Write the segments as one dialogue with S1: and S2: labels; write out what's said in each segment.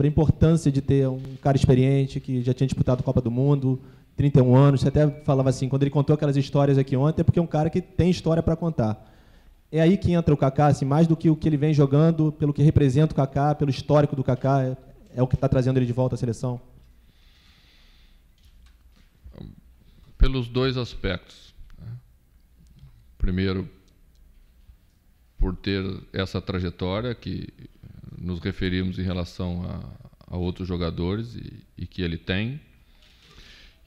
S1: sobre a importância de ter um cara experiente que já tinha disputado a Copa do Mundo, 31 anos. Você até falava assim, quando ele contou aquelas histórias aqui ontem, é porque é um cara que tem história para contar. É aí que entra o Kaká, assim, mais do que o que ele vem jogando, pelo que representa o Kaká, pelo histórico do Kaká, é, é o que está trazendo ele de volta à seleção?
S2: Pelos dois aspectos. Né? Primeiro, por ter essa trajetória que nos referimos em relação a, a outros jogadores e, e, que ele tem.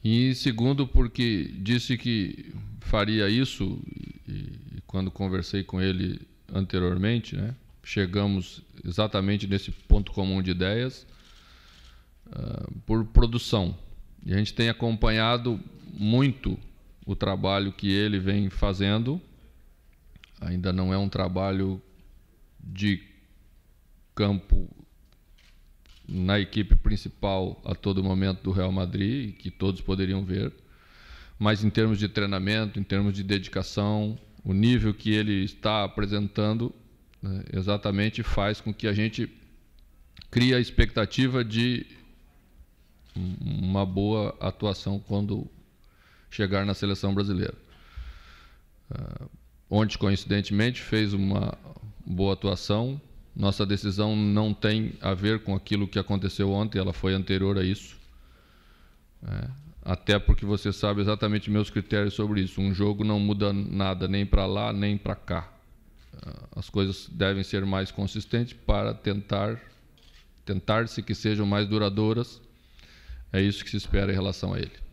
S2: E segundo, porque disse que faria isso, e, e quando conversei com ele anteriormente, né, chegamos exatamente nesse ponto comum de ideias, uh, por produção. E a gente tem acompanhado muito o trabalho que ele vem fazendo. Ainda não é um trabalho de campo na equipe principal a todo momento do Real Madrid, que todos poderiam ver. Mas em termos de treinamento, em termos de dedicação, o nível que ele está apresentando né, exatamente faz com que a gente crie a expectativa de uma boa atuação quando chegar na seleção brasileira. Uh, ontem, coincidentemente, fez uma boa atuação, nossa decisão não tem a ver com aquilo que aconteceu ontem, ela foi anterior a isso. É, até porque você sabe exatamente meus critérios sobre isso. Um jogo não muda nada, nem para lá, nem para cá. É, as coisas devem ser mais consistentes para tentar tentar-se que sejam mais duradouras. É isso que se espera em relação a ele.